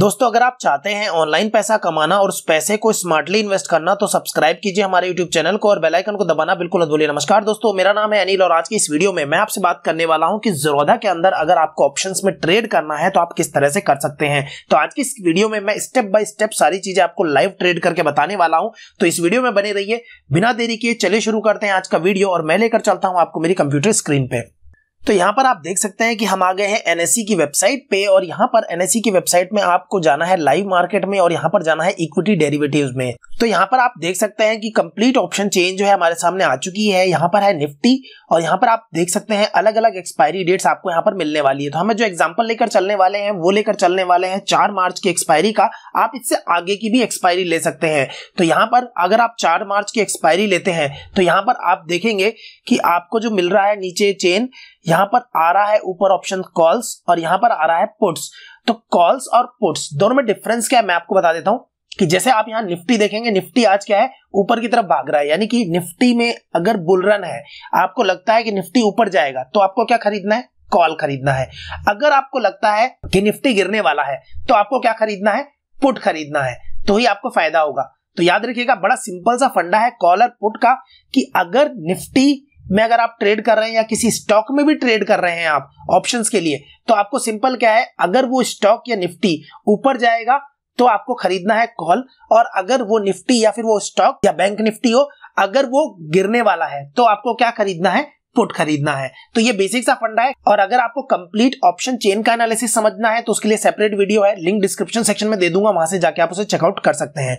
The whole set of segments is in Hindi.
दोस्तों अगर आप चाहते हैं ऑनलाइन पैसा कमाना और उस पैसे को स्मार्टली इन्वेस्ट करना तो सब्सक्राइब कीजिए हमारे यूट्यूब चैनल को और बेल आइकन को दबाना बिल्कुल अधूलिए नमस्कार दोस्तों मेरा नाम है अनिल और आज की इस वीडियो में मैं आपसे बात करने वाला हूं कि जरोधा के अंदर अगर आपको ऑप्शन में ट्रेड करना है तो आप किस तरह से कर सकते हैं तो आज की इस वीडियो में मैं स्टेप बाय स्टेप सारी चीजें आपको लाइव ट्रेड करके बताने वाला हूं तो इस वीडियो में बने रहिए बिना देरी किए चले शुरू करते हैं आज का वीडियो और मैं लेकर चलता हूं आपको मेरी कंप्यूटर स्क्रीन पर तो यहाँ पर आप देख सकते हैं कि हम आ गए हैं एनएससी e की वेबसाइट पे और यहाँ पर एनएससी e की वेबसाइट में आपको जाना है लाइव मार्केट में और यहाँ पर जाना है इक्विटी डेरिवेटिव्स में तो यहां पर आप देख सकते हैं कि कंप्लीट ऑप्शन चेंज जो है हमारे सामने आ चुकी है यहां पर है निफ्टी और यहां पर आप देख सकते हैं अलग अलग एक्सपायरी डेट्स आपको यहां पर मिलने वाली है तो हमें जो एग्जाम्पल लेकर चलने वाले हैं वो लेकर चलने वाले हैं चार मार्च की एक्सपायरी का आप इससे आगे की भी एक्सपायरी ले सकते हैं तो यहाँ पर अगर आप चार मार्च की एक्सपायरी लेते हैं तो यहां पर आप देखेंगे कि आपको जो मिल रहा है नीचे चेन यहाँ पर आ रहा है ऊपर ऑप्शन कॉल्स और यहाँ पर आ रहा है पुट्स तो कॉल्स और पुट्स दोनों में डिफरेंस क्या है मैं आपको बता देता हूँ कि जैसे आप यहाँ निफ्टी देखेंगे निफ्टी आज क्या है ऊपर की तरफ भाग रहा है यानी कि निफ्टी में अगर बुलरन है आपको लगता है कि निफ्टी ऊपर जाएगा तो आपको क्या खरीदना है कॉल खरीदना है अगर आपको लगता है कि निफ्टी गिरने वाला है तो आपको क्या खरीदना है पुट खरीदना है तो ही आपको फायदा होगा तो याद रखिएगा बड़ा सिंपल सा फंडा है कॉलर पुट का कि अगर निफ्टी में अगर आप ट्रेड कर रहे हैं या किसी स्टॉक में भी ट्रेड कर रहे हैं आप ऑप्शंस के लिए तो आपको सिंपल क्या है अगर वो स्टॉक या निफ्टी ऊपर जाएगा तो आपको खरीदना है कॉल और अगर वो निफ्टी या फिर वो स्टॉक या बैंक निफ्टी हो अगर वो गिरने वाला है तो आपको क्या खरीदना है पुट खरीदना है तो ये बेसिक सा फंडा है और अगर आपको कंप्लीट ऑप्शन चेन का एनालिसिस समझना है तो उसके लिए सेपरेट वीडियो है लिंक डिस्क्रिप्शन सेक्शन में दे दूंगा वहां से जाके आप उसे चेकआउट कर सकते हैं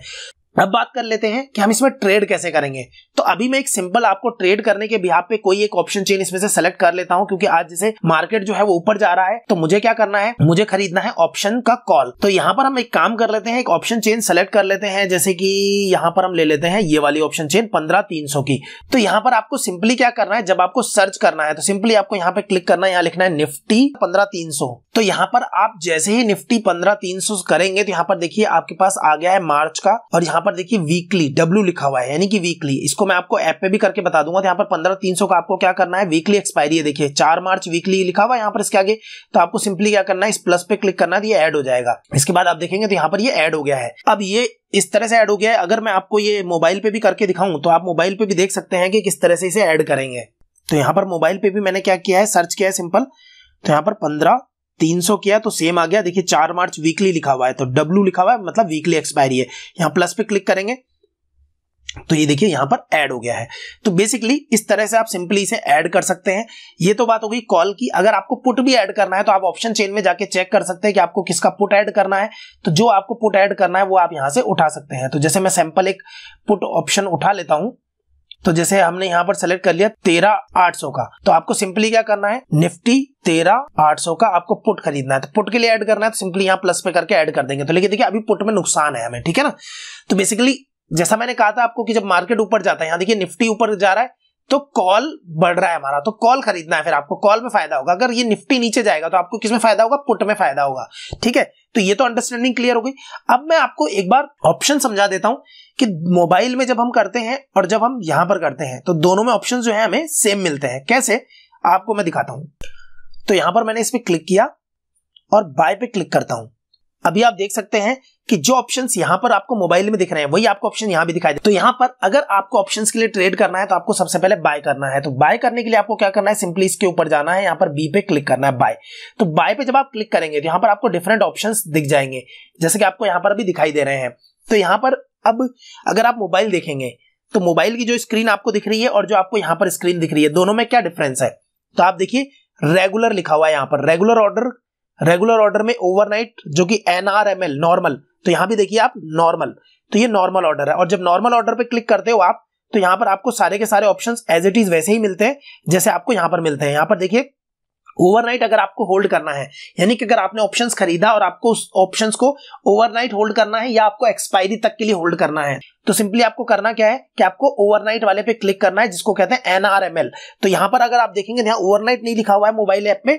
अब बात कर लेते हैं कि हम इसमें ट्रेड कैसे करेंगे तो अभी मैं एक सिंपल आपको ट्रेड करने के बिहार पे कोई एक ऑप्शन चेन इसमें से सेलेक्ट कर लेता हूं क्योंकि आज जैसे मार्केट जो है वो ऊपर जा रहा है तो मुझे क्या करना है मुझे खरीदना है ऑप्शन का कॉल तो यहाँ पर हम एक काम कर लेते हैं एक ऑप्शन चेन सेलेक्ट कर लेते हैं जैसे कि यहाँ पर हम ले लेते हैं ये वाली ऑप्शन चेन पंद्रह तीन सौ की तो यहाँ पर आपको सिंपली क्या करना है जब आपको सर्च करना है तो सिंपली आपको यहाँ पे क्लिक करना है यहाँ लिखना है निफ्टी पंद्रह तीन सौ तो यहाँ पर आप जैसे ही निफ्टी पंद्रह तीन सौ करेंगे तो यहाँ पर देखिए आपके पास आ गया है मार्च का और यहाँ यहाँ पर देखिए वीकली डब्ल्यू लिखा हुआ है यानी कि वीकली इसको मैं आपको ऐप पे भी करके बता दूंगा तो यहाँ पर पंद्रह तीन सौ का आपको क्या करना है वीकली एक्सपायरी है देखिए चार मार्च वीकली लिखा हुआ है यहाँ पर इसके आगे तो आपको सिंपली क्या करना है इस प्लस पे क्लिक करना है तो ये एड हो जाएगा इसके बाद आप देखेंगे तो यहाँ पर ये एड हो गया है अब ये इस तरह से ऐड हो गया है अगर मैं आपको ये मोबाइल पे भी करके दिखाऊं तो आप मोबाइल पे भी देख सकते हैं कि किस तरह से इसे ऐड करेंगे तो यहाँ पर मोबाइल पे भी मैंने क्या किया है सर्च किया है सिंपल तो यहाँ पर पंद्रह 300 किया तो सेम आ गया देखिए चार मार्च वीकली लिखा हुआ है तो डब्ल्यू लिखा हुआ है मतलब वीकली एक्सपायरी है यहां प्लस पे क्लिक करेंगे तो ये देखिए यहां पर ऐड हो गया है तो बेसिकली इस तरह से आप सिंपली इसे ऐड कर सकते हैं ये तो बात हो गई कॉल की अगर आपको पुट भी ऐड करना है तो आप ऑप्शन चेन में जाके चेक कर सकते हैं कि आपको किसका पुट ऐड करना है तो जो आपको पुट ऐड करना है वो आप यहां से उठा सकते हैं तो जैसे मैं सैंपल एक पुट ऑप्शन उठा लेता हूं तो जैसे हमने यहाँ पर सेलेक्ट कर लिया तेरह आठ सौ का तो आपको सिंपली क्या करना है निफ्टी तेरह आठ सौ का आपको पुट खरीदना है तो पुट के लिए ऐड करना है तो सिंपली यहाँ प्लस पे करके ऐड कर देंगे तो लेकिन देखिए अभी पुट में नुकसान है हमें ठीक है ना तो बेसिकली जैसा मैंने कहा था आपको कि जब मार्केट ऊपर जाता है यहाँ देखिए निफ्टी ऊपर जा रहा है तो कॉल बढ़ रहा है हमारा तो कॉल खरीदना है फिर आपको कॉल में फायदा होगा अगर ये निफ्टी नीचे जाएगा तो आपको किसमें फायदा होगा पुट में फायदा होगा ठीक है तो ये तो अंडरस्टैंडिंग क्लियर हो गई अब मैं आपको एक बार ऑप्शन समझा देता हूं कि मोबाइल में जब हम करते हैं और जब हम यहां पर करते हैं तो दोनों में ऑप्शन जो है हमें सेम मिलते हैं कैसे आपको मैं दिखाता हूं तो यहां पर मैंने इस पर क्लिक किया और बाय पे क्लिक करता हूं अभी आप देख सकते हैं कि जो ऑप्शन यहाँ पर आपको मोबाइल में दिख रहे हैं वही आपको ऑप्शन यहां भी दिखाई दे तो यहां पर अगर आपको ऑप्शन के लिए ट्रेड करना है तो आपको सबसे पहले बाय करना है तो बाय करने के लिए आपको क्या करना है सिंपली इसके ऊपर जाना है यहां पर बी पे क्लिक करना है बाय तो बाय पे जब आप क्लिक करेंगे तो यहाँ पर आपको डिफरेंट ऑप्शन दिख जाएंगे जैसे कि आपको यहां पर अभी दिखाई दे रहे हैं तो यहां पर अब अगर आप मोबाइल देखेंगे तो मोबाइल की जो स्क्रीन आपको दिख रही है और जो आपको यहां पर स्क्रीन दिख रही है दोनों में क्या डिफरेंस है तो आप देखिए रेगुलर लिखा हुआ है यहाँ पर रेगुलर ऑर्डर रेगुलर ऑर्डर में ओवरनाइट जो कि N R M L normal तो यहां भी देखिए आप नॉर्मल तो ये नॉर्मल ऑर्डर है और जब नॉर्मल ऑर्डर पे क्लिक करते हो आप तो यहां पर आपको सारे के सारे ऑप्शन एज इट इज वैसे ही मिलते हैं जैसे आपको यहां पर मिलते हैं यहां पर देखिए ओवरनाइट अगर आपको होल्ड करना है यानी कि अगर आपने ऑप्शन खरीदा और आपको उस ऑप्शन को ओवरनाइट होल्ड करना है या आपको एक्सपायरी तक के लिए होल्ड करना है तो सिंपली आपको करना क्या है कि आपको ओवरनाइट वाले पे क्लिक करना है जिसको कहते हैं एनआरएमएल तो यहां पर अगर आप देखेंगे यहाँ ओवरनाइट नहीं लिखा हुआ है मोबाइल ऐप में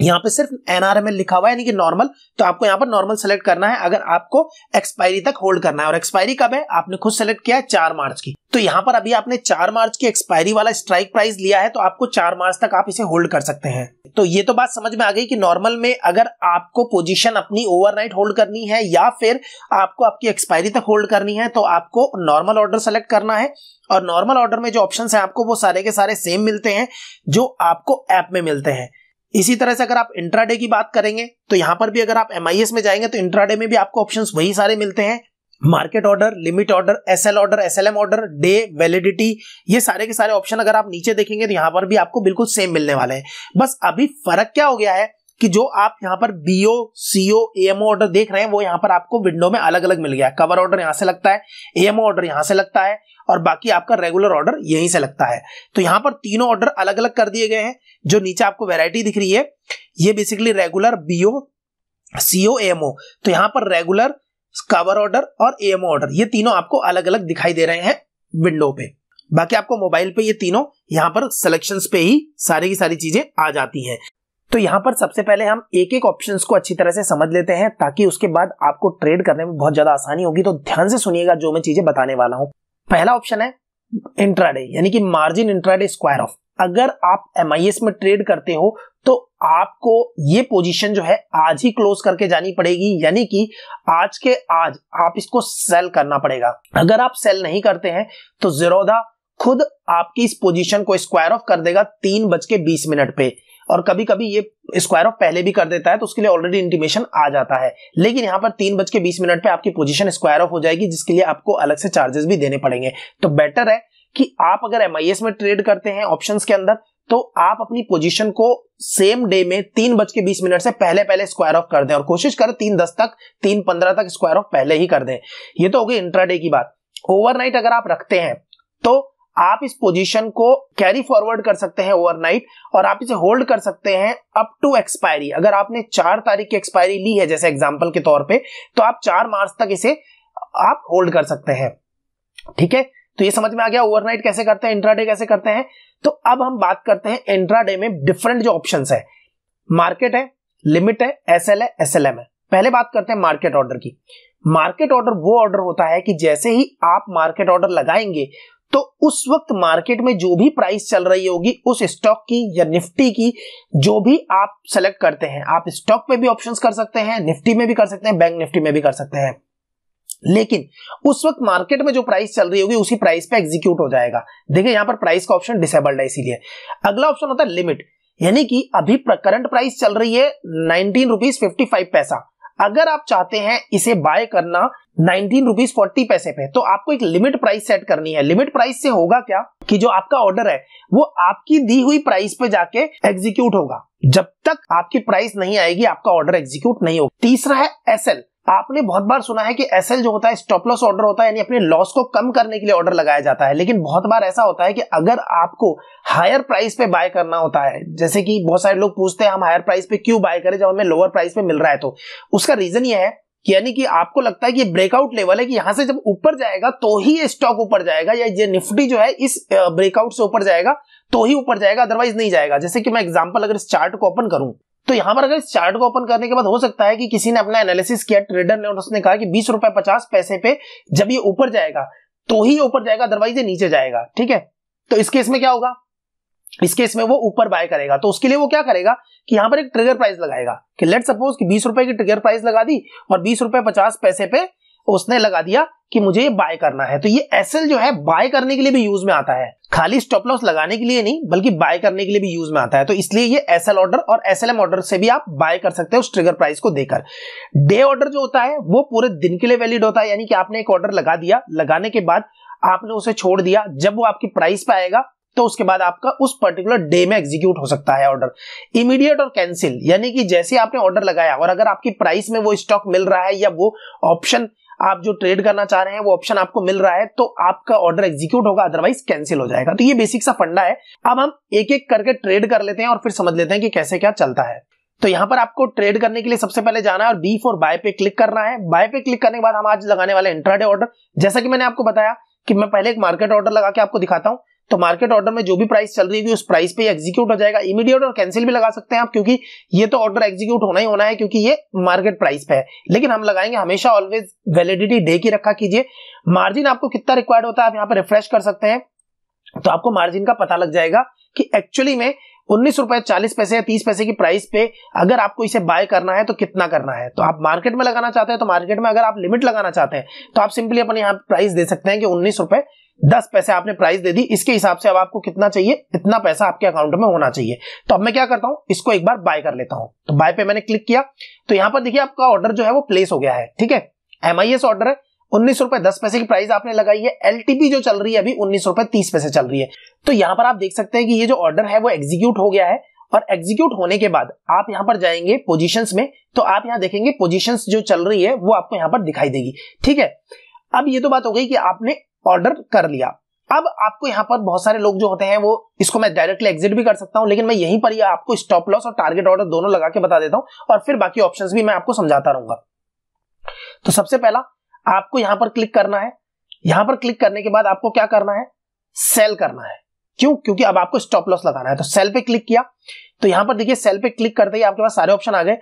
यहाँ पे सिर्फ एनआरएमएल लिखा हुआ है यानी कि नॉर्मल तो आपको यहाँ पर नॉर्मल सेलेक्ट करना है अगर आपको एक्सपायरी तक होल्ड करना है और एक्सपायरी कब है आपने खुद सेलेक्ट किया है चार मार्च की तो यहाँ पर अभी आपने चार मार्च की एक्सपायरी वाला स्ट्राइक प्राइस लिया है तो आपको चार मार्च तक आप इसे होल्ड कर सकते हैं तो ये तो बात समझ में आ गई कि नॉर्मल में अगर आपको पोजीशन अपनी ओवरनाइट होल्ड करनी है या फिर आपको आपकी एक्सपायरी तक होल्ड करनी है तो आपको नॉर्मल ऑर्डर सेलेक्ट करना है और नॉर्मल ऑर्डर में जो ऑप्शन है आपको वो सारे के सारे सेम मिलते हैं जो आपको ऐप में मिलते हैं इसी तरह से अगर आप इंट्राडे की बात करेंगे तो यहां पर भी अगर आप एम में जाएंगे तो इंट्राडे में भी आपको ऑप्शन वही सारे मिलते हैं market order limit order S L order S L M order day validity ये सारे के सारे ऑप्शन अगर आप नीचे देखेंगे तो यहां पर भी आपको बिल्कुल सेम मिलने वाले हैं बस अभी फर्क क्या हो गया है कि जो आप यहाँ पर बीओ सीओ एएमओ ऑर्डर देख रहे हैं वो यहाँ पर आपको विंडो में अलग अलग मिल गया कवर ऑर्डर यहाँ से लगता है एएमओ ऑर्डर यहाँ से लगता है और बाकी आपका रेगुलर ऑर्डर यहीं से लगता है तो यहाँ पर तीनों ऑर्डर अलग अलग कर दिए गए हैं जो नीचे आपको वेराइटी दिख रही है ये basically regular BO CO AMO तो यहाँ पर रेगुलर कवर ऑर्डर और एएमओ ऑर्डर ये तीनों आपको अलग अलग दिखाई दे रहे हैं विंडो पे बाकी आपको मोबाइल पे ये तीनों यहाँ पर सिलेक्शन पे ही सारी की सारी चीजें आ जाती हैं तो यहां पर सबसे पहले हम एक एक ऑप्शन को अच्छी तरह से समझ लेते हैं ताकि उसके बाद आपको ट्रेड करने में बहुत ज्यादा आसानी होगी तो ध्यान से सुनिएगा जो मैं चीजें बताने वाला हूं पहला ऑप्शन है इंट्राडे यानी कि मार्जिन इंट्राडे स्क्वायर ऑफ अगर आप एम में ट्रेड करते हो तो आपको ये पोजीशन जो है आज ही क्लोज करके जानी पड़ेगी यानी कि आज के आज आप इसको सेल करना पड़ेगा अगर आप सेल नहीं करते हैं तो जीरोदा खुद आपकी इस पोजीशन को स्क्वायर ऑफ कर देगा तीन बज के बीस मिनट पे और कभी कभी ये स्क्वायर ऑफ पहले भी कर देता है तो उसके लिए ऑलरेडी इंटीमेशन आ जाता है लेकिन यहां पर तीन बज के बीस मिनट पे आपकी पोजीशन स्क्वायर ऑफ हो जाएगी जिसके लिए आपको अलग से चार्जेस भी देने पड़ेंगे तो बेटर है कि आप अगर एम में ट्रेड करते हैं ऑप्शन के अंदर तो आप अपनी पोजीशन को सेम डे में तीन बज के बीस मिनट से पहले पहले स्क्वायर ऑफ कर दें और कोशिश करें तीन दस तक तीन पंद्रह तक स्क्वायर ऑफ पहले ही कर दें ये तो हो गई इंट्राडे की बात ओवरनाइट अगर आप रखते हैं तो आप इस पोजीशन को कैरी फॉरवर्ड कर सकते हैं ओवरनाइट और आप इसे होल्ड कर सकते हैं अप टू एक्सपायरी अगर आपने चार तारीख की एक्सपायरी ली है जैसे एग्जाम्पल के तौर पे तो आप चार मार्च तक इसे आप होल्ड कर सकते हैं ठीक है तो ये समझ में आ गया ओवरनाइट कैसे करते हैं इंट्राडे कैसे करते हैं तो अब हम बात करते हैं इंट्राडे में डिफरेंट जो ऑप्शन है मार्केट है लिमिट है एस है एस है पहले बात करते हैं मार्केट ऑर्डर की मार्केट ऑर्डर वो ऑर्डर होता है कि जैसे ही आप मार्केट ऑर्डर लगाएंगे तो उस वक्त मार्केट में जो भी प्राइस चल रही होगी उस स्टॉक की या निफ्टी की जो भी आप सेलेक्ट करते हैं आप स्टॉक पे भी ऑप्शंस कर सकते हैं निफ्टी में भी कर सकते हैं बैंक निफ्टी में भी कर सकते हैं लेकिन उस वक्त मार्केट में जो प्राइस चल रही होगी उसी प्राइस पे एग्जीक्यूट हो जाएगा देखिए यहां पर प्राइस का ऑप्शन डिसेबल्ड है इसीलिए अगला ऑप्शन होता है लिमिट यानी कि अभी करंट प्राइस चल रही है नाइनटीन रुपीज फिफ्टी फाइव पैसा अगर आप चाहते हैं इसे बाय करना नाइनटीन रुपीज फोर्टी पैसे पे तो आपको एक लिमिट प्राइस सेट करनी है लिमिट प्राइस से होगा क्या कि जो आपका ऑर्डर है वो आपकी दी हुई प्राइस पे जाके एग्जीक्यूट होगा जब तक आपकी प्राइस नहीं आएगी आपका ऑर्डर एग्जीक्यूट नहीं होगा तीसरा है एसएल आपने बहुत बार सुना है कि एस जो होता है स्टॉप लॉस ऑर्डर होता है यानी अपने लॉस को कम करने के लिए ऑर्डर लगाया जाता है लेकिन बहुत बार ऐसा होता है कि अगर आपको हायर प्राइस पे बाय करना होता है जैसे कि बहुत सारे लोग पूछते हैं हम हायर प्राइस पे क्यों बाय करें जब हमें लोअर प्राइस पे मिल रहा है तो उसका रीजन यह है यानी कि आपको लगता है कि ब्रेकआउट लेवल है कि यहां से जब ऊपर जाएगा तो ही ये स्टॉक ऊपर जाएगा या ये निफ्टी जो है इस ब्रेकआउट से ऊपर जाएगा तो ही ऊपर जाएगा अदरवाइज नहीं जाएगा जैसे कि मैं एग्जांपल अगर इस चार्ट को ओपन करूं तो यहां पर अगर इस चार्ट को ओपन करने के बाद हो सकता है कि किसी ने अपना एनालिसिस किया ट्रेडर ने और उसने कहा कि बीस रुपए पचास पैसे पे जब ये ऊपर जाएगा तो ही ऊपर जाएगा अदरवाइज ये नीचे जाएगा ठीक है तो इस केस में क्या होगा इस केस में वो ऊपर बाय करेगा तो उसके लिए वो क्या करेगा कि यहां पर एक ट्रिगर प्राइस लगाएगा कि लेट सपोज कि बीस रुपए की ट्रिगर प्राइस लगा दी और बीस रुपए पचास पैसे पे उसने लगा दिया कि मुझे ये बाय करना है तो ये एस जो है बाय करने के लिए भी यूज में आता है खाली स्टॉप लॉस लगाने के लिए नहीं बल्कि बाय करने के लिए भी यूज में आता है तो इसलिए ये एस ऑर्डर और एस ऑर्डर से भी आप बाय कर सकते हैं उस ट्रिगर प्राइस को देकर डे ऑर्डर जो होता है वो पूरे दिन के लिए वैलिड होता है यानी कि आपने एक ऑर्डर लगा दिया लगाने के बाद आपने उसे छोड़ दिया जब वो आपकी प्राइस पे आएगा तो उसके बाद आपका उस पर्टिकुलर डे में एग्जीक्यूट हो सकता है ऑर्डर इमीडिएट और कैंसिल यानी कि जैसे आपने ऑर्डर लगाया और अगर आपकी प्राइस में वो स्टॉक मिल रहा है या वो ऑप्शन आप जो ट्रेड करना चाह रहे हैं वो ऑप्शन आपको मिल रहा है तो आपका ऑर्डर एग्जीक्यूट होगा अदरवाइज कैंसिल हो जाएगा तो ये बेसिक सा फंडा है अब हम एक एक करके ट्रेड कर लेते हैं और फिर समझ लेते हैं कि कैसे क्या चलता है तो यहां पर आपको ट्रेड करने के लिए सबसे पहले जाना है और बी फोर बाय पे क्लिक करना है बाय पे क्लिक करने के बाद हम आज लगाने वाले इंट्राडे ऑर्डर जैसा कि मैंने आपको बताया कि मैं पहले एक मार्केट ऑर्डर लगा के आपको दिखाता हूं तो मार्केट ऑर्डर में जो भी प्राइस चल रही थी उस प्राइस पे एग्जीक्यूट हो जाएगा इमीडिएट और कैंसिल भी लगा सकते हैं आप क्योंकि ये तो ऑर्डर एग्जीक्यूट होना ही होना है क्योंकि ये मार्केट प्राइस पे है लेकिन हम लगाएंगे हमेशा ऑलवेज वैलिडिटी डे की रखा कीजिए मार्जिन आपको कितना रिक्वायर्ड होता है आप यहाँ पर रिफ्रेश कर सकते हैं तो आपको मार्जिन का पता लग जाएगा कि एक्चुअली में उन्नीस रुपए चालीस पैसे या तीस पैसे की प्राइस पे अगर आपको इसे बाय करना है तो कितना करना है तो आप मार्केट में लगाना चाहते हैं तो मार्केट में अगर आप लिमिट लगाना चाहते हैं तो आप सिंपली अपने यहाँ प्राइस दे सकते हैं कि उन्नीस रुपए दस पैसे आपने प्राइस दे दी इसके हिसाब से अब आपको कितना चाहिए इतना पैसा आपके अकाउंट में होना चाहिए तो अब मैं क्या करता हूं इसको एक बार बाय कर लेता हूं तो बाय पे मैंने क्लिक किया तो यहां पर देखिए आपका ऑर्डर जो है वो प्लेस हो गया है ठीक है एस ऑर्डर है उन्नीस रुपए दस पैसे की प्राइस आपने लगाई है एलटीपी जो चल रही है अभी उन्नीस रुपए तीस पैसे चल रही है तो यहां पर आप देख सकते हैं कि ये जो ऑर्डर है वो एग्जीक्यूट हो गया है और एग्जीक्यूट होने के बाद आप यहां पर जाएंगे पोजीशंस में तो आप यहां देखेंगे पोजीशंस जो चल रही है वो आपको यहां पर दिखाई देगी ठीक है अब ये तो बात हो गई कि आपने ऑर्डर कर लिया अब आपको यहां पर बहुत सारे लोग जो होते हैं वो इसको मैं डायरेक्टली एग्जिट भी कर सकता हूं लेकिन मैं यहीं पर ही आपको स्टॉप लॉस और टारगेट ऑर्डर दोनों लगा के बता देता हूं और फिर बाकी ऑप्शन भी मैं आपको समझाता रहूंगा तो सबसे पहला आपको यहां पर क्लिक करना है यहां पर क्लिक करने के बाद आपको क्या करना है सेल करना है क्यों क्योंकि अब आपको स्टॉप लॉस लगाना है तो सेल पे क्लिक किया तो यहां पर देखिए सेल पे क्लिक करते ही आपके पास सारे ऑप्शन आ गए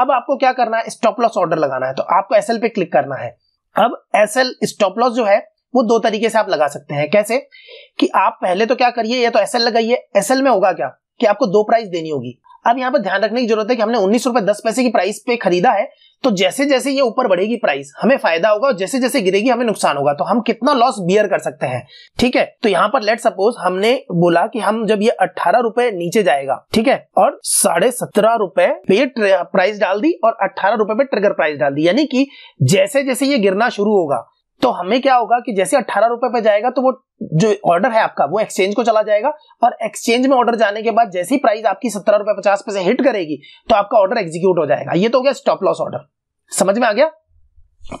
अब आपको क्या करना है स्टॉप लॉस ऑर्डर लगाना है तो आपको एसएल पे क्लिक करना है अब एसएल स्टॉप लॉस जो है वो दो तरीके से आप लगा सकते हैं कैसे कि आप पहले तो क्या करिए या तो एसएल लगाइए एसएल में होगा क्या कि आपको दो प्राइस देनी होगी अब यहाँ पर ध्यान रखने की जरूरत है कि हमने उन्नीस रुपए दस पैसे की प्राइस पे खरीदा है तो जैसे जैसे ये ऊपर बढ़ेगी प्राइस हमें फायदा होगा और जैसे जैसे गिरेगी हमें नुकसान होगा तो हम कितना लॉस बियर कर सकते हैं ठीक है तो यहाँ पर लेट सपोज हमने बोला कि हम जब ये अठारह रुपए नीचे जाएगा ठीक है और साढ़े सत्रह रुपए पे प्राइस डाल दी और अठारह रुपए पे ट्रिगर प्राइस डाल दी यानी कि जैसे जैसे ये गिरना शुरू होगा तो हमें क्या होगा कि जैसे अट्ठारह रुपए पे जाएगा तो वो जो ऑर्डर है आपका वो एक्सचेंज को चला जाएगा और एक्सचेंज में ऑर्डर जाने के बाद जैसी प्राइस आपकी सत्रह रुपए पचास पैसे हिट करेगी तो आपका ऑर्डर एग्जीक्यूट हो जाएगा ये तो हो गया स्टॉप लॉस ऑर्डर समझ में आ गया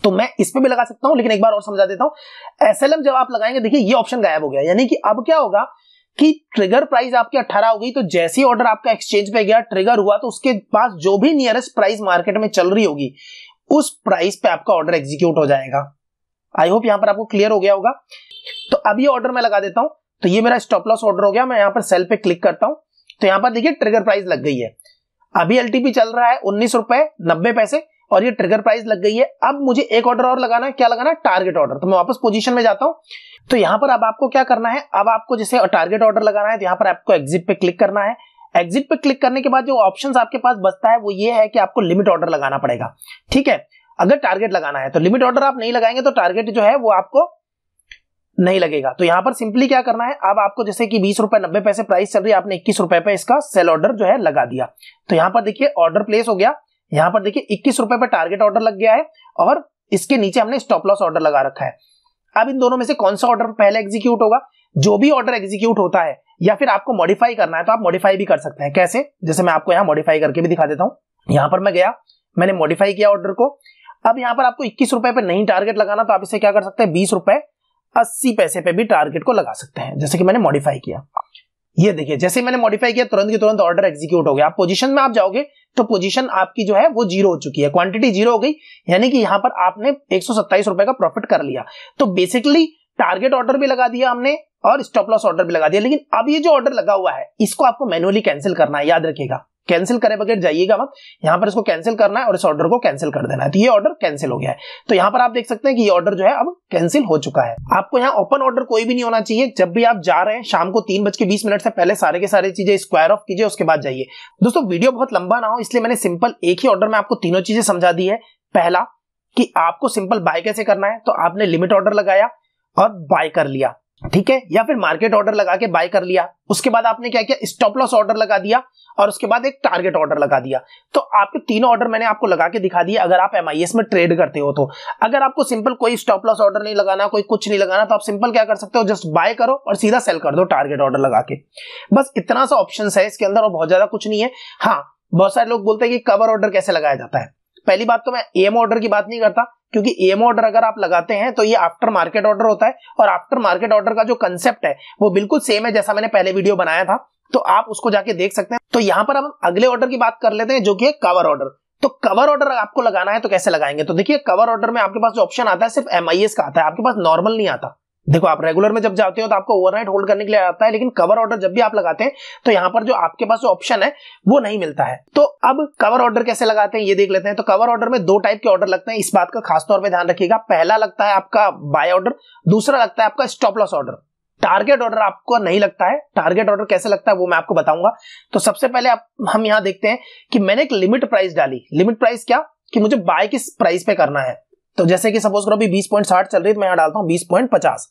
तो मैं इस पर भी लगा सकता हूं लेकिन एक बार और समझा देता हूं एसएलएम जब आप लगाएंगे देखिए ये ऑप्शन गायब हो गया यानी कि अब क्या होगा कि ट्रिगर प्राइस आपकी 18 हो गई तो जैसे ही ऑर्डर आपका एक्सचेंज पे गया ट्रिगर हुआ तो उसके पास जो भी नियरेस्ट प्राइस मार्केट में चल रही होगी उस प्राइस पे आपका ऑर्डर एग्जीक्यूट हो जाएगा आई होप यहाँ पर आपको क्लियर हो गया होगा तो अभी ऑर्डर मैं लगा देता हूँ तो ये मेरा स्टॉप लॉस ऑर्डर हो गया मैं यहाँ पर सेल पे क्लिक करता हूँ तो यहाँ पर देखिए ट्रिगर प्राइस लग गई है अभी एल चल रहा है उन्नीस रुपए नब्बे पैसे और ये ट्रिगर प्राइस लग गई है अब मुझे एक ऑर्डर और लगाना है क्या लगाना है टारगेट ऑर्डर तो मैं वापस पोजीशन में जाता हूं तो यहां पर अब आपको क्या करना है अब आपको जैसे टारगेट ऑर्डर लगाना है तो यहां पर आपको एग्जिट पे क्लिक करना है एग्जिट पे क्लिक करने के बाद जो ऑप्शन आपके पास बचता है वो ये है कि आपको लिमिट ऑर्डर लगाना पड़ेगा ठीक है अगर टारगेट लगाना है तो लिमिट ऑर्डर आप नहीं लगाएंगे तो टारगेट जो है वो आपको नहीं लगेगा तो यहां पर सिंपली क्या करना है अब आपको जैसे कि बीस रुपए नब्बे पैसे प्राइस चल रही है आपने इक्कीस रुपए पर इसका सेल ऑर्डर जो है लगा दिया तो यहां पर देखिए ऑर्डर प्लेस हो गया यहां पर देखिए इक्कीस रुपए पर टारगेट ऑर्डर लग गया है और इसके नीचे हमने स्टॉप लॉस ऑर्डर लगा रखा है अब इन दोनों में से कौन सा ऑर्डर पहले एग्जीक्यूट होगा जो भी ऑर्डर एग्जीक्यूट होता है या फिर आपको मॉडिफाई करना है तो आप मॉडिफाई भी कर सकते हैं कैसे जैसे मैं आपको यहाँ मॉडिफाई करके भी दिखा देता हूं यहां पर मैं गया मैंने मॉडिफाई किया ऑर्डर को अब यहां पर आपको इक्कीस रुपए पर नहीं टारगेट लगाना तो आप इसे क्या कर सकते हैं बीस रुपए अस्सी पैसे पे भी टारगेट को लगा सकते हैं जैसे कि मैंने मॉडिफाई किया ये देखिए जैसे मैंने मॉडिफाई किया तुरंत की तुरंत ऑर्डर एग्जीक्यूट हो गया आप पोजीशन में आप जाओगे तो पोजीशन आपकी जो है वो जीरो हो चुकी है क्वांटिटी जीरो हो गई यानी कि यहां पर आपने एक रुपए का प्रॉफिट कर लिया तो बेसिकली टारगेट ऑर्डर भी लगा दिया हमने और स्टॉप लॉस ऑर्डर भी लगा दिया लेकिन अब ये जो ऑर्डर लगा हुआ है इसको आपको मैनुअली कैंसिल करना है याद रखिएगा कैंसिल करे बगैर जाइएगा मत यहां पर इसको कैंसिल करना है और इस ऑर्डर को कैंसिल कर देना है तो ये ऑर्डर कैंसिल हो गया है तो यहाँ पर आप देख सकते हैं कि ये ऑर्डर जो है अब कैंसिल हो चुका है आपको यहाँ ओपन ऑर्डर कोई भी नहीं होना चाहिए जब भी आप जा रहे हैं शाम को तीन बज के बीस मिनट से पहले सारे के सारे चीजें स्क्वायर ऑफ कीजिए उसके बाद जाइए दोस्तों वीडियो बहुत लंबा ना हो इसलिए मैंने सिंपल एक ही ऑर्डर में आपको तीनों चीजें समझा दी है पहला कि आपको सिंपल बाय कैसे करना है तो आपने लिमिट ऑर्डर लगाया और बाय कर लिया ठीक है या फिर मार्केट ऑर्डर लगा के बाय कर लिया उसके बाद आपने क्या किया स्टॉप लॉस ऑर्डर लगा दिया और उसके बाद एक टारगेट ऑर्डर लगा दिया तो आपके तीनों ऑर्डर मैंने आपको लगा के दिखा दिया अगर आप एम में ट्रेड करते हो तो अगर आपको सिंपल कोई स्टॉप लॉस ऑर्डर नहीं लगाना कोई कुछ नहीं लगाना तो आप सिंपल क्या कर सकते हो जस्ट बाय करो और सीधा सेल कर दो टारगेट ऑर्डर लगा के बस इतना सा ऑप्शन है इसके अंदर और बहुत ज्यादा कुछ नहीं है हाँ बहुत सारे लोग बोलते हैं कि कवर ऑर्डर कैसे लगाया जाता है पहली बात तो मैं एम ऑर्डर की बात नहीं करता क्योंकि एम ऑर्डर अगर आप लगाते हैं तो ये आफ्टर मार्केट ऑर्डर होता है और आफ्टर मार्केट ऑर्डर का जो कंसेप्ट है वो बिल्कुल सेम है जैसा मैंने पहले वीडियो बनाया था तो आप उसको जाके देख सकते हैं तो यहां पर हम अगले ऑर्डर की बात कर लेते हैं जो कि कवर ऑर्डर तो कवर ऑर्डर आपको लगाना है तो कैसे लगाएंगे तो देखिए कवर ऑर्डर में आपके पास जो ऑप्शन आता है सिर्फ एमआईएस का आता है आपके पास नॉर्मल नहीं आता देखो आप रेगुलर में जब जाते हो तो आपको ओवरनाइट होल्ड करने के लिए आता है लेकिन कवर ऑर्डर जब भी आप लगाते हैं तो यहाँ पर जो आपके पास ऑप्शन है वो नहीं मिलता है तो अब कवर ऑर्डर कैसे लगाते हैं ये देख लेते हैं तो कवर ऑर्डर में दो टाइप के ऑर्डर लगते हैं इस बात का खासतौर पर ध्यान रखिएगा पहला लगता है आपका बाय ऑर्डर दूसरा लगता है आपका stop loss order target order आपको नहीं लगता है टारगेट ऑर्डर कैसे लगता है वो मैं आपको बताऊंगा तो सबसे पहले आप हम यहाँ देखते हैं कि मैंने एक लिमिट प्राइस डाली लिमिट प्राइस क्या कि मुझे बाय किस प्राइस पे करना है तो जैसे कि सपोज करो अभी बीस पॉइंट साठ चल रही है तो मैं यहाँ डालता हूँ बीस पॉइंट पचास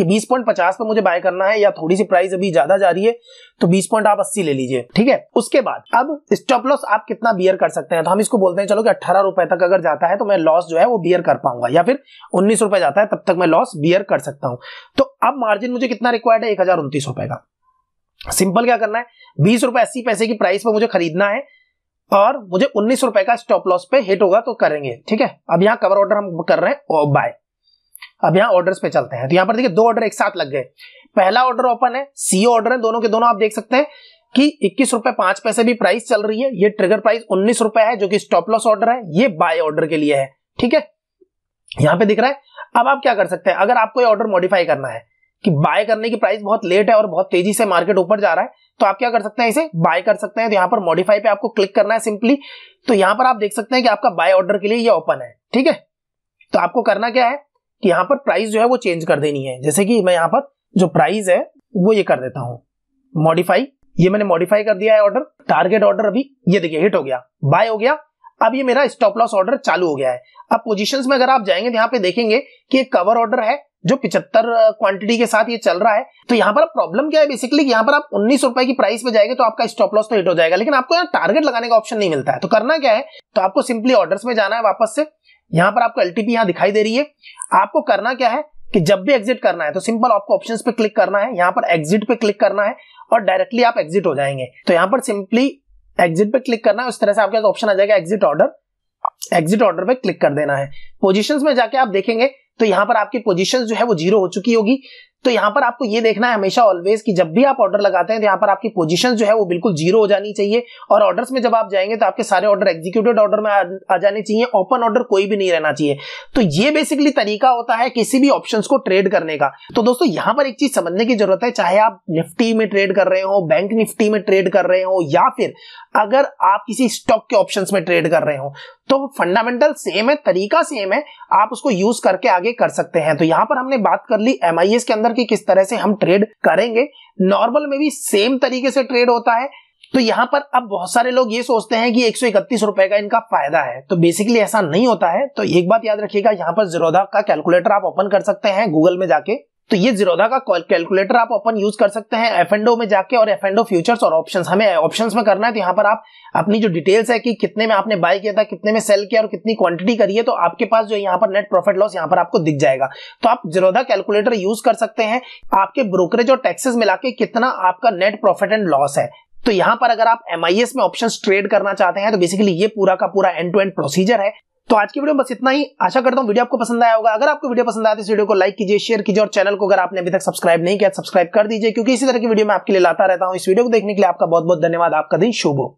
कि 20.50 पर मुझे बाय करना है या थोड़ी सी प्राइस अभी ज्यादा जा रही है तो 20 पॉइंट आप 80 ले लीजिए ठीक है उसके बाद अब स्टॉप लॉस आप कितना बियर कर सकते हैं तो हम इसको बोलते हैं चलो कि अट्ठारह रुपए तक अगर जाता है तो मैं लॉस जो है वो बियर कर पाऊंगा या फिर उन्नीस रुपए जाता है तब तक मैं लॉस बियर कर सकता हूं तो अब मार्जिन मुझे कितना रिक्वायर्ड है एक हजार उन्तीस रुपए का सिंपल क्या करना है बीस रुपए अस्सी पैसे की प्राइस पर मुझे खरीदना है और मुझे उन्नीस रुपए का स्टॉप लॉस पे हिट होगा तो करेंगे ठीक है अब यहाँ कवर ऑर्डर हम कर रहे हैं बाय अब यहाँ ऑर्डर्स पे चलते हैं तो यहाँ पर देखिए दो ऑर्डर एक साथ लग गए पहला ऑर्डर ओपन है सीओ ऑर्डर है दोनों के दोनों आप देख सकते हैं कि इक्कीस रुपए पांच पैसे भी प्राइस चल रही है ये ट्रिगर प्राइस उन्नीस रुपए है जो कि स्टॉप लॉस ऑर्डर है ये बाय ऑर्डर के लिए है ठीक है यहां पे दिख रहा है अब आप क्या कर सकते हैं अगर आपको ये ऑर्डर मॉडिफाई करना है कि बाय करने की प्राइस बहुत लेट है और बहुत तेजी से मार्केट ऊपर जा रहा है तो आप क्या कर सकते हैं इसे बाय कर सकते हैं तो यहां पर मॉडिफाई पे आपको क्लिक करना है सिंपली तो यहां पर आप देख सकते हैं कि आपका बाय ऑर्डर के लिए ये ओपन है ठीक है तो आपको करना क्या है कि यहाँ पर प्राइस जो है वो चेंज कर देनी है जैसे कि मैं यहाँ पर जो प्राइस है वो ये कर देता हूँ मॉडिफाई ये मैंने मॉडिफाई कर दिया है ऑर्डर टारगेट ऑर्डर अभी ये देखिए हिट हो गया बाय हो गया अब ये मेरा स्टॉप लॉस ऑर्डर चालू हो गया है अब पोजिशन में अगर आप जाएंगे तो यहाँ पे देखेंगे कि एक कवर ऑर्डर है जो पिछहत्तर क्वांटिटी के साथ ये चल रहा है तो यहाँ पर प्रॉब्लम क्या है बेसिकली यहाँ पर आप उन्नीस रुपए की प्राइस पे जाएंगे तो आपका स्टॉप लॉस तो हिट हो जाएगा लेकिन आपको यहाँ टारगेट लगाने का ऑप्शन नहीं मिलता है तो करना क्या है तो आपको सिंपली ऑर्डर्स में जाना है वापस से यहां पर आपको एलटीपी यहां दिखाई दे रही है आपको करना क्या है कि जब भी एग्जिट करना है तो सिंपल आपको ऑप्शंस पे क्लिक करना है यहां पर एग्जिट पे क्लिक करना है और डायरेक्टली आप एग्जिट हो जाएंगे तो यहां पर सिंपली एग्जिट पे क्लिक करना है उस तरह से आपके पास ऑप्शन आ जाएगा एग्जिट ऑर्डर एग्जिट ऑर्डर पे क्लिक कर देना है पोजिशन में जाके आप देखेंगे तो यहां पर आपकी पोजिशन जो है वो जीरो हो चुकी होगी तो यहां पर आपको ये देखना है हमेशा ऑलवेज कि जब भी आप ऑर्डर लगाते हैं तो यहां पर आपकी पोजीशन जो है वो बिल्कुल जीरो हो जानी चाहिए और ऑर्डर्स में जब आप जाएंगे तो आपके सारे ऑर्डर एग्जीक्यूटेड ऑर्डर में आ, जाने चाहिए ओपन ऑर्डर कोई भी नहीं रहना चाहिए तो ये बेसिकली तरीका होता है किसी भी ऑप्शन को ट्रेड करने का तो दोस्तों यहां पर एक चीज समझने की जरूरत है चाहे आप निफ्टी में ट्रेड कर रहे हो बैंक निफ्टी में ट्रेड कर रहे हो या फिर अगर आप किसी स्टॉक के ऑप्शन में ट्रेड कर रहे हो तो फंडामेंटल सेम है तरीका सेम है आप उसको यूज करके आगे कर सकते हैं तो यहां पर हमने बात कर ली एम के अंदर अंदर की किस तरह से हम ट्रेड करेंगे नॉर्मल में भी सेम तरीके से ट्रेड होता है तो यहां पर अब बहुत सारे लोग ये सोचते हैं कि एक रुपए का इनका फायदा है तो बेसिकली ऐसा नहीं होता है तो एक बात याद रखिएगा यहां पर जीरोधा का कैलकुलेटर आप ओपन कर सकते हैं गूगल में जाके तो ये जीरोधा का कैलकुलेटर आप अपन यूज कर सकते हैं एफ एंडो में जाके और एफ एंडो फ्यूचर्स और ऑप्शंस हमें ऑप्शंस में करना है तो यहाँ पर आप अपनी जो डिटेल्स है कि कितने में आपने बाय किया था कितने में सेल किया और कितनी क्वांटिटी करी है तो आपके पास जो यहाँ पर नेट प्रॉफिट लॉस यहाँ पर आपको दिख जाएगा तो आप जीरोधा कैलकुलेटर यूज कर सकते हैं आपके ब्रोकरेज और टैक्सेस मिला के कितना आपका नेट प्रॉफिट एंड लॉस है तो यहां पर अगर आप एम में ऑप्शन ट्रेड करना चाहते हैं तो बेसिकली ये पूरा का पूरा एंड टू एंड प्रोसीजर है तो आज की वीडियो में बस इतना ही आशा करता हूँ वीडियो आपको पसंद आया होगा अगर आपको वीडियो पसंद आया तो इस वीडियो को लाइक कीजिए शेयर कीजिए और चैनल को अगर आपने अभी तक सब्सक्राइब नहीं किया सब्सक्राइब तो कर दीजिए क्योंकि इसी तरह की वीडियो मैं आपके लिए लाता रहता हूँ इस वीडियो को देखने के लिए आपका बहुत बहुत धन्यवाद आपका दिन शुभ हो